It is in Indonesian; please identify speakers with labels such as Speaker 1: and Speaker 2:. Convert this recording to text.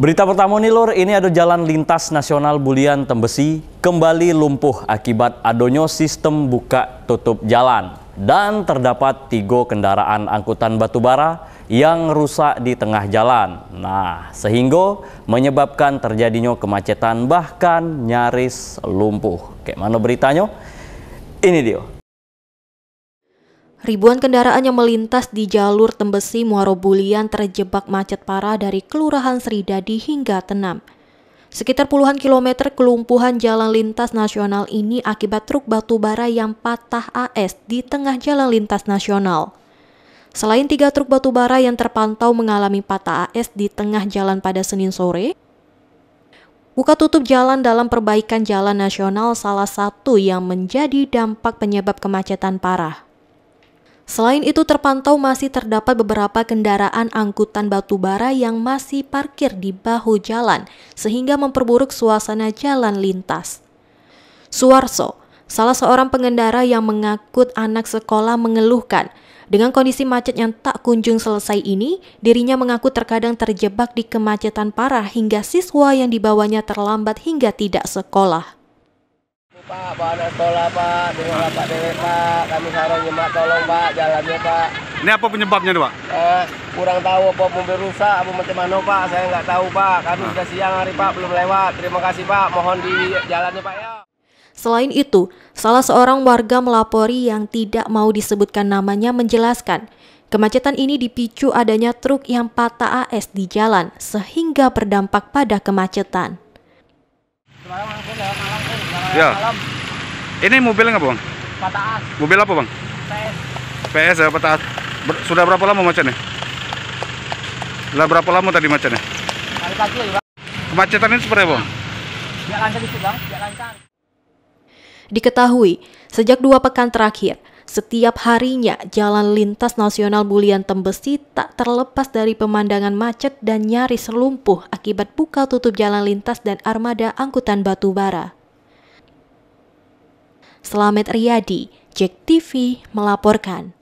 Speaker 1: Berita pertama nih lor, ini ada jalan lintas nasional Bulian Tembesi kembali lumpuh akibat adonyo sistem buka tutup jalan dan terdapat tiga kendaraan angkutan batubara yang rusak di tengah jalan. Nah, sehingga menyebabkan terjadinya kemacetan bahkan nyaris lumpuh. Kayak mana beritanya? Ini dia.
Speaker 2: Ribuan kendaraan yang melintas di jalur Tembesi Muaro Bulian terjebak macet parah dari Kelurahan Sridadi hingga Tenam. Sekitar puluhan kilometer kelumpuhan jalan lintas nasional ini akibat truk batubara yang patah AS di tengah jalan lintas nasional. Selain tiga truk batubara yang terpantau mengalami patah AS di tengah jalan pada Senin sore, Buka tutup jalan dalam perbaikan jalan nasional salah satu yang menjadi dampak penyebab kemacetan parah. Selain itu terpantau masih terdapat beberapa kendaraan angkutan batubara yang masih parkir di bahu jalan sehingga memperburuk suasana jalan lintas. Suarso, salah seorang pengendara yang mengangkut anak sekolah mengeluhkan dengan kondisi macet yang tak kunjung selesai ini, dirinya mengaku terkadang terjebak di kemacetan parah hingga siswa yang dibawanya terlambat hingga tidak sekolah.
Speaker 1: Pak, bawa sekolah Pak, dengan Pak Dewi Pak, kami sarang jemaat tolong Pak, jalannya Pak. Ini apa penyebabnya Pak? Eh, kurang tahu apa mobil rusak, apa macam mana Pak, saya nggak tahu Pak. Kami ah. sudah siang hari Pak, belum lewat. Terima kasih Pak, mohon di jalannya Pak ya.
Speaker 2: Selain itu, salah seorang warga melapori yang tidak mau disebutkan namanya menjelaskan, kemacetan ini dipicu adanya truk yang patah AS di jalan sehingga berdampak pada kemacetan.
Speaker 1: Selamat, ya. Ini mobilnya apa, Bang? Pataas. Mobil apa, Bang? PS. PS ya, Pataas. Ber sudah berapa lama macetnya? Sudah berapa lama tadi macetnya? Hari pagi, ya, Bang. Kemacetan ini seperti apa, Bang?
Speaker 2: Tidak lancar itu, Bang. Tidak lancar. Diketahui, sejak dua pekan terakhir, setiap harinya jalan lintas nasional Bulian Tembesi tak terlepas dari pemandangan macet dan nyaris lumpuh akibat buka tutup jalan lintas dan armada angkutan batu bara. Selamat Riyadi, Jack TV melaporkan.